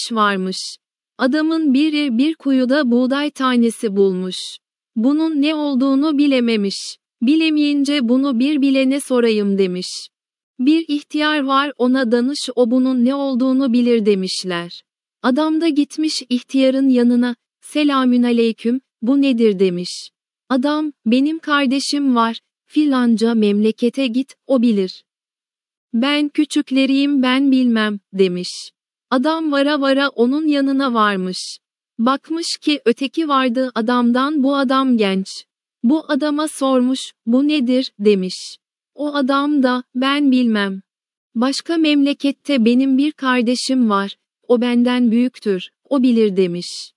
iş varmış. Adamın biri bir kuyuda buğday tanesi bulmuş. Bunun ne olduğunu bilememiş. Bilemeyince bunu bir bilene sorayım demiş. Bir ihtiyar var ona danış o bunun ne olduğunu bilir demişler. Adam da gitmiş ihtiyarın yanına, selamün aleyküm, bu nedir demiş. Adam, benim kardeşim var, filanca memlekete git, o bilir. Ben küçükleriyim ben bilmem, demiş. Adam vara vara onun yanına varmış. Bakmış ki öteki vardı adamdan bu adam genç. Bu adama sormuş, bu nedir, demiş. O adam da, ben bilmem. Başka memlekette benim bir kardeşim var, o benden büyüktür, o bilir demiş.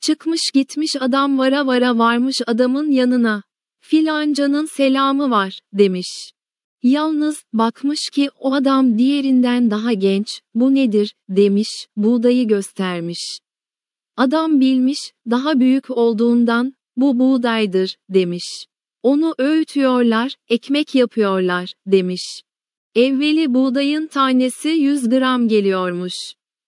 Çıkmış gitmiş adam vara vara varmış adamın yanına. Filancanın selamı var, demiş. Yalnız bakmış ki o adam diğerinden daha genç, bu nedir, demiş, buğdayı göstermiş. Adam bilmiş, daha büyük olduğundan, bu buğdaydır, demiş. Onu öğütüyorlar, ekmek yapıyorlar, demiş. Evveli buğdayın tanesi 100 gram geliyormuş.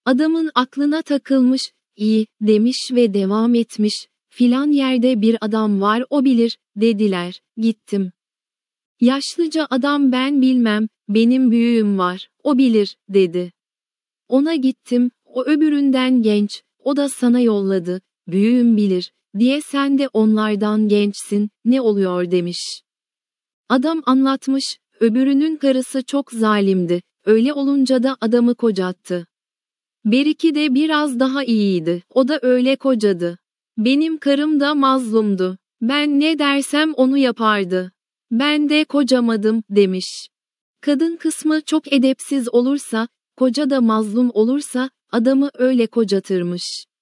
Adamın aklına takılmış, iyi, demiş ve devam etmiş, filan yerde bir adam var o bilir, dediler, gittim. Yaşlıca adam ben bilmem, benim büyüğüm var, o bilir, dedi. Ona gittim, o öbüründen genç, o da sana yolladı, büyüğüm bilir, diye sen de onlardan gençsin, ne oluyor demiş. Adam anlatmış, öbürünün karısı çok zalimdi, öyle olunca da adamı kocattı. Beriki de biraz daha iyiydi, o da öyle kocadı. Benim karım da mazlumdu. Ben ne dersem onu yapardı. Ben de kocamadım demiş. Kadın kısmı çok edepsiz olursa, koca da mazlum olursa, adamı öyle kocatırmış.